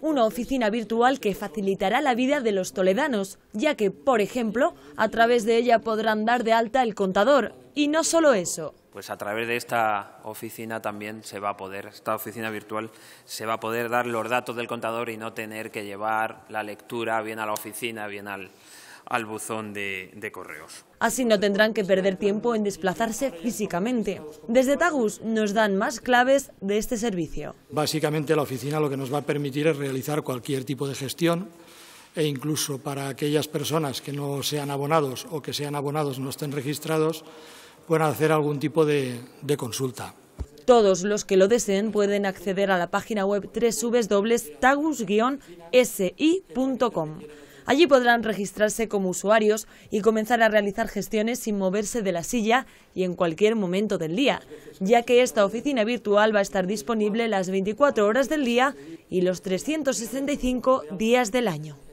Una oficina virtual que facilitará la vida de los toledanos, ya que, por ejemplo, a través de ella podrán dar de alta el contador. Y no solo eso pues a través de esta oficina también se va a poder, esta oficina virtual, se va a poder dar los datos del contador y no tener que llevar la lectura bien a la oficina, bien al, buzón de, de, correos. Así no tendrán que perder tiempo en desplazarse físicamente. Desde Tagus nos dan más claves de este servicio. Básicamente la oficina lo que nos va a permitir es realizar cualquier tipo de gestión e incluso para aquellas personas que no sean abonados o que sean abonados no estén registrados, ...pueden hacer algún tipo de, consulta. Todos los que lo deseen pueden acceder a la página web www.tagus-si.com. Allí podrán registrarse como usuarios y comenzar a realizar gestiones sin moverse de la silla y en cualquier momento del día, ya que esta oficina virtual va a estar disponible las 24 horas del día y los 365 días del año.